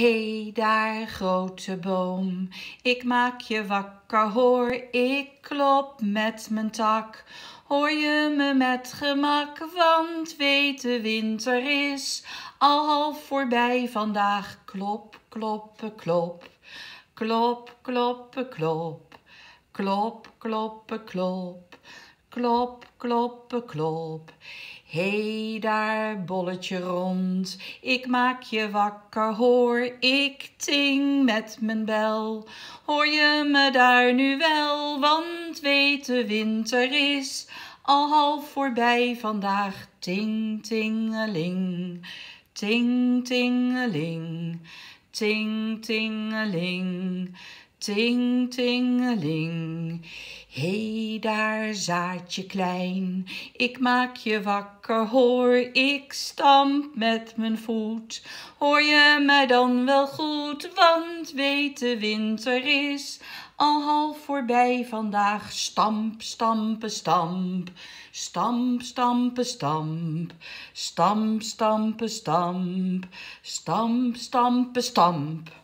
Hé hey daar, grote boom, ik maak je wakker, hoor, ik klop met mijn tak. Hoor je me met gemak, want weet de winter is al half voorbij vandaag. Klop, kloppen, klop, klop, kloppen, klop, klop, kloppen, klop. klop, klop, klop. Klop, klop, klop. Hé hey daar, bolletje rond, ik maak je wakker, hoor ik ting met mijn bel. Hoor je me daar nu wel, want weet de winter is al half voorbij vandaag. Ting, tingeling, ting, tingeling, ting, tingeling, ting, tingeling. Hey daar, zaadje klein, ik maak je wakker, hoor, ik stamp met mijn voet. Hoor je mij dan wel goed, want weet de winter is al half voorbij vandaag. Stamp, stampen, stamp, stamp, stampen, stamp, stamp, stampen, stamp, stamp, stampen, stamp. stamp, stamp, stamp.